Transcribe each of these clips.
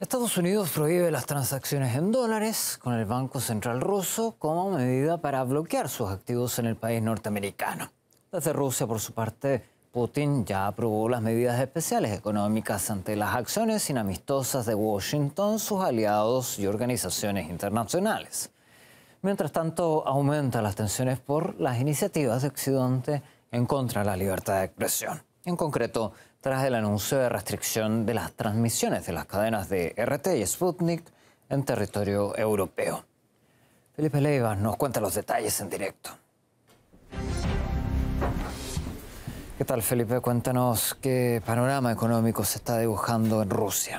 Estados Unidos prohíbe las transacciones en dólares con el Banco Central ruso como medida para bloquear sus activos en el país norteamericano. Desde Rusia, por su parte, Putin ya aprobó las medidas especiales económicas ante las acciones inamistosas de Washington, sus aliados y organizaciones internacionales. Mientras tanto, aumentan las tensiones por las iniciativas de Occidente en contra de la libertad de expresión. En concreto, tras el anuncio de restricción de las transmisiones de las cadenas de RT y Sputnik en territorio europeo. Felipe Leiva nos cuenta los detalles en directo. ¿Qué tal, Felipe? Cuéntanos qué panorama económico se está dibujando en Rusia.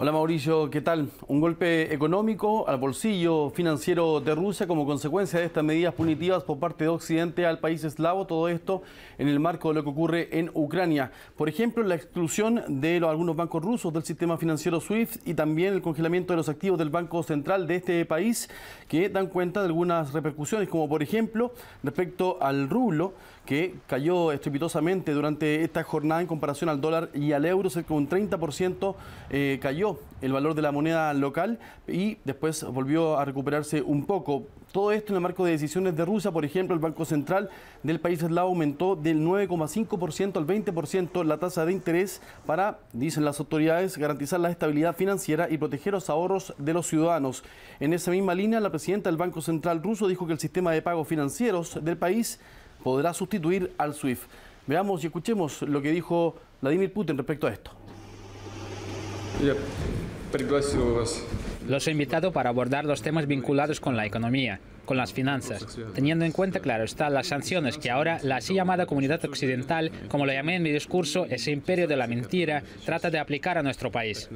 Hola Mauricio, ¿qué tal? Un golpe económico al bolsillo financiero de Rusia como consecuencia de estas medidas punitivas por parte de Occidente al país eslavo, todo esto en el marco de lo que ocurre en Ucrania. Por ejemplo, la exclusión de algunos bancos rusos del sistema financiero SWIFT y también el congelamiento de los activos del Banco Central de este país que dan cuenta de algunas repercusiones, como por ejemplo respecto al rublo que cayó estrepitosamente durante esta jornada en comparación al dólar y al euro, cerca de un 30% eh, cayó el valor de la moneda local y después volvió a recuperarse un poco. Todo esto en el marco de decisiones de Rusia, por ejemplo, el Banco Central del país eslavo aumentó del 9,5% al 20% la tasa de interés para, dicen las autoridades, garantizar la estabilidad financiera y proteger los ahorros de los ciudadanos. En esa misma línea, la presidenta del Banco Central ruso dijo que el sistema de pagos financieros del país podrá sustituir al SWIFT. Veamos y escuchemos lo que dijo Vladimir Putin respecto a esto los he invitado para abordar los temas vinculados con la economía, con las finanzas, teniendo en cuenta, claro están las sanciones que ahora la así llamada comunidad occidental, como lo llamé en mi discurso, ese imperio de la mentira, trata de aplicar a nuestro país.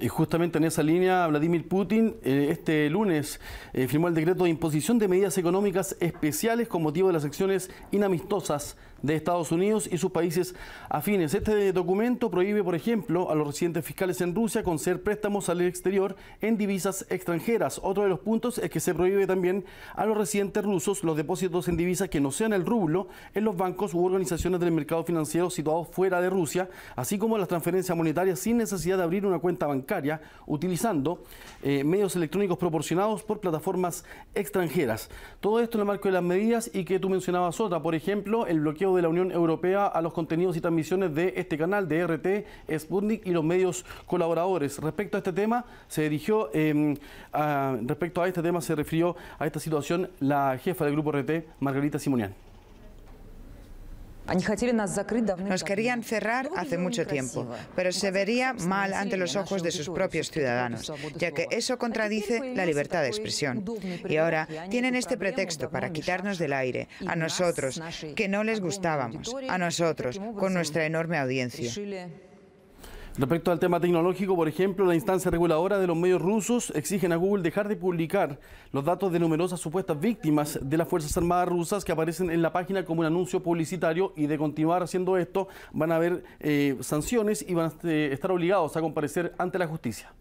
Y justamente en esa línea, Vladimir Putin eh, este lunes eh, firmó el decreto de imposición de medidas económicas especiales con motivo de las acciones inamistosas de Estados Unidos y sus países afines. Este documento prohíbe, por ejemplo, a los residentes fiscales en Rusia conceder préstamos al exterior en divisas extranjeras. Otro de los puntos es que se prohíbe también a los residentes rusos los depósitos en divisas que no sean el rublo en los bancos u organizaciones del mercado financiero situados fuera de Rusia, así como las transferencias monetarias sin necesidad de abrir una cuenta bancaria utilizando eh, medios electrónicos proporcionados por plataformas extranjeras. Todo esto en el marco de las medidas y que tú mencionabas otra, por ejemplo, el bloqueo de la Unión Europea a los contenidos y transmisiones de este canal, de RT, Sputnik y los medios colaboradores. Respecto a este tema, se dirigió, em, respecto a este tema se refirió a esta situación la jefa del grupo RT, Margarita Simonian. Nos querían cerrar hace mucho tiempo, pero se vería mal ante los ojos de sus propios ciudadanos, ya que eso contradice la libertad de expresión. Y ahora tienen este pretexto para quitarnos del aire, a nosotros, que no les gustábamos, a nosotros, con nuestra enorme audiencia. Respecto al tema tecnológico, por ejemplo, la instancia reguladora de los medios rusos exigen a Google dejar de publicar los datos de numerosas supuestas víctimas de las Fuerzas Armadas rusas que aparecen en la página como un anuncio publicitario y de continuar haciendo esto van a haber eh, sanciones y van a eh, estar obligados a comparecer ante la justicia.